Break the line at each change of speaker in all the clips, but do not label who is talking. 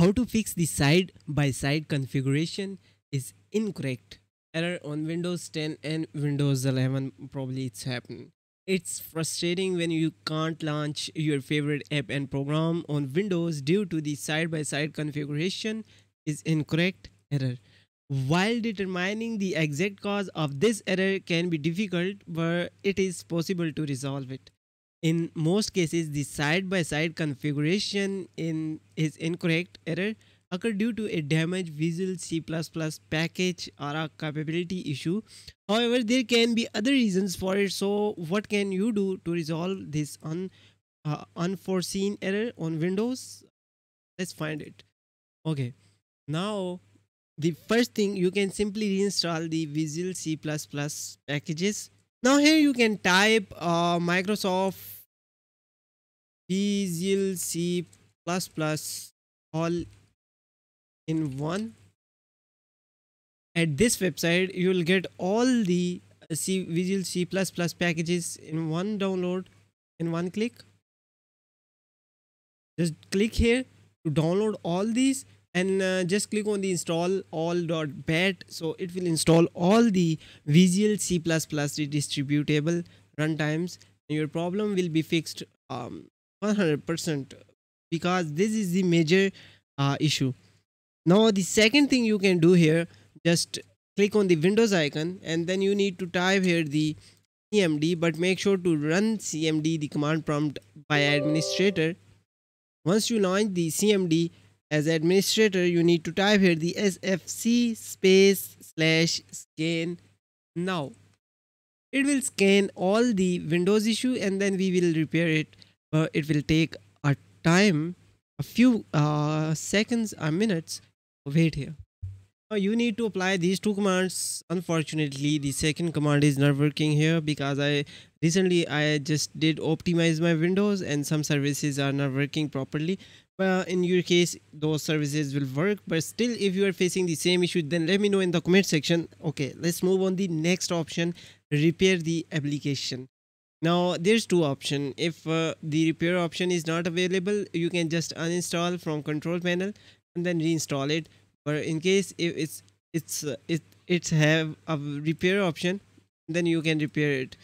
How to fix the side by side configuration is incorrect. Error on Windows 10 and Windows 11 probably it's happened. It's frustrating when you can't launch your favorite app and program on Windows due to the side by side configuration is incorrect error. While determining the exact cause of this error can be difficult, but it is possible to resolve it. In most cases, the side-by-side configuration in is incorrect error occur due to a damaged Visual C++ package or a capability issue. However, there can be other reasons for it. So what can you do to resolve this un, uh, unforeseen error on Windows? Let's find it. Okay, now the first thing you can simply reinstall the Visual C++ packages now here you can type uh, microsoft Visual c++ all in one at this website you will get all the uh, C Visual C++ packages in one download in one click just click here to download all these and uh, just click on the install all.bat so it will install all the visual c++ redistributable runtimes your problem will be fixed 100% um, because this is the major uh, issue now the second thing you can do here just click on the windows icon and then you need to type here the cmd but make sure to run cmd the command prompt by administrator once you launch the cmd as administrator you need to type here the sfc space slash scan now it will scan all the windows issue and then we will repair it but uh, it will take a time a few uh, seconds or minutes wait here now uh, you need to apply these two commands unfortunately the second command is not working here because i recently i just did optimize my windows and some services are not working properly well, in your case those services will work but still if you are facing the same issue then let me know in the comment section okay let's move on the next option repair the application now there's two option if uh, the repair option is not available you can just uninstall from control panel and then reinstall it but in case if it's it's uh, it it's have a repair option then you can repair it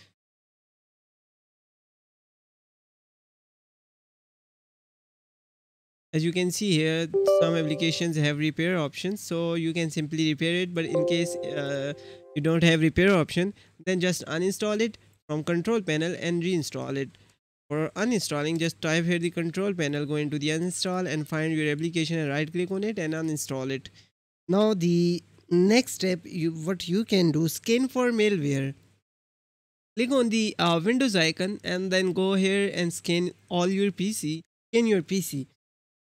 as you can see here some applications have repair options so you can simply repair it but in case uh, you don't have repair option then just uninstall it from control panel and reinstall it for uninstalling just type here the control panel go into the uninstall and find your application and right click on it and uninstall it now the next step you what you can do scan for malware click on the uh, windows icon and then go here and scan all your pc scan your pc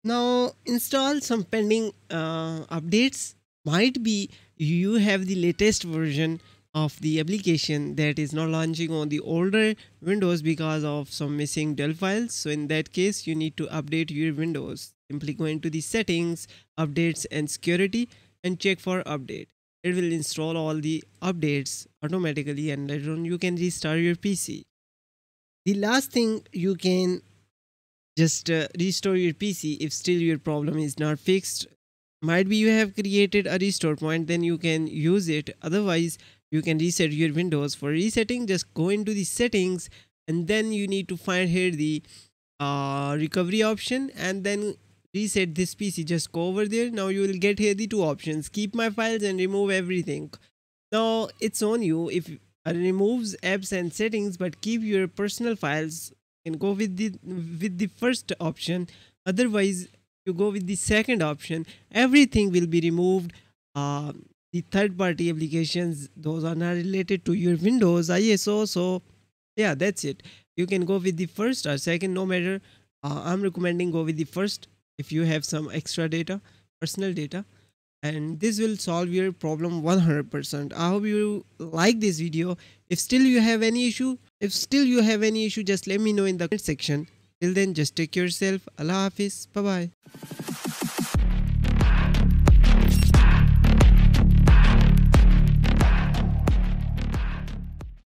now install some pending uh, updates. Might be you have the latest version of the application that is not launching on the older windows because of some missing Dell files. So in that case, you need to update your windows. Simply go into the settings, updates and security and check for update. It will install all the updates automatically and later on you can restart your PC. The last thing you can just uh, restore your pc if still your problem is not fixed might be you have created a restore point then you can use it otherwise you can reset your windows for resetting just go into the settings and then you need to find here the uh, recovery option and then reset this pc just go over there now you will get here the two options keep my files and remove everything now it's on you if it uh, removes apps and settings but keep your personal files can go with the with the first option otherwise you go with the second option everything will be removed uh, the third party applications those are not related to your windows iso so yeah that's it you can go with the first or second no matter uh, i'm recommending go with the first if you have some extra data personal data and this will solve your problem 100% i hope you like this video if still you have any issue if still you have any issue just let me know in the comment section. Till then just take yourself. Allah Hafiz. Bye bye.